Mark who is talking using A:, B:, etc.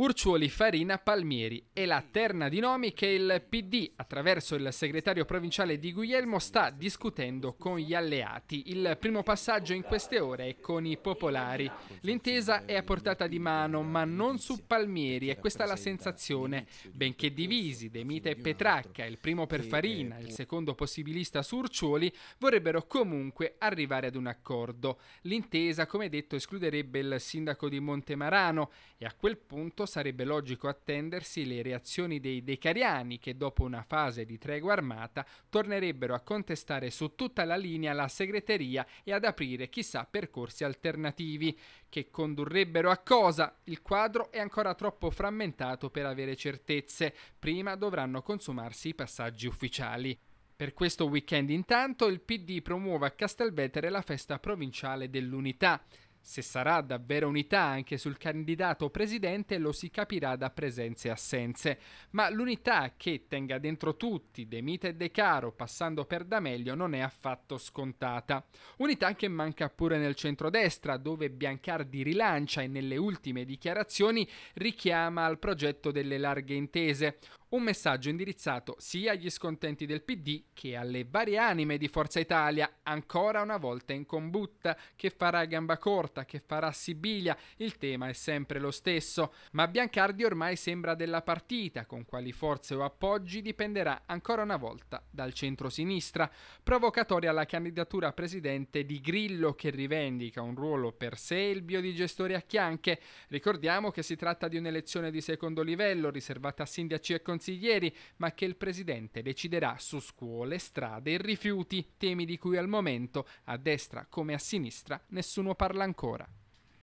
A: Urciuoli, Farina, Palmieri. È la terna di nomi che il PD, attraverso il segretario provinciale di Guglielmo, sta discutendo con gli alleati. Il primo passaggio in queste ore è con i popolari. L'intesa è a portata di mano, ma non su Palmieri, e questa è la sensazione. Benché divisi, De Mita e Petracca, il primo per Farina, il secondo possibilista su Urciuoli, vorrebbero comunque arrivare ad un accordo. L'intesa, come detto, escluderebbe il sindaco di Montemarano e a quel punto sarebbe logico attendersi le reazioni dei decariani che dopo una fase di tregua armata tornerebbero a contestare su tutta la linea la segreteria e ad aprire chissà percorsi alternativi, che condurrebbero a cosa? Il quadro è ancora troppo frammentato per avere certezze, prima dovranno consumarsi i passaggi ufficiali. Per questo weekend intanto il PD promuove a Castelvetere la festa provinciale dell'unità. Se sarà davvero unità anche sul candidato presidente lo si capirà da presenze e assenze, ma l'unità che tenga dentro tutti, De Mita e De Caro, passando per D'Amelio, non è affatto scontata. Unità che manca pure nel centrodestra, dove Biancardi rilancia e nelle ultime dichiarazioni richiama al progetto delle larghe intese, un messaggio indirizzato sia agli scontenti del PD che alle varie anime di Forza Italia, ancora una volta in combutta, che farà gamba corta, che farà Sibilia, il tema è sempre lo stesso, ma Biancardi ormai sembra della partita, con quali forze o appoggi dipenderà ancora una volta dal centro-sinistra, provocatoria la candidatura a presidente di Grillo che rivendica un ruolo per sé il biodigestore a chianche. Ricordiamo che si tratta di un'elezione di secondo livello riservata a sindaci e consiglieri consiglieri, ma che il Presidente deciderà su scuole, strade e rifiuti, temi di cui al momento, a destra come a sinistra, nessuno parla ancora.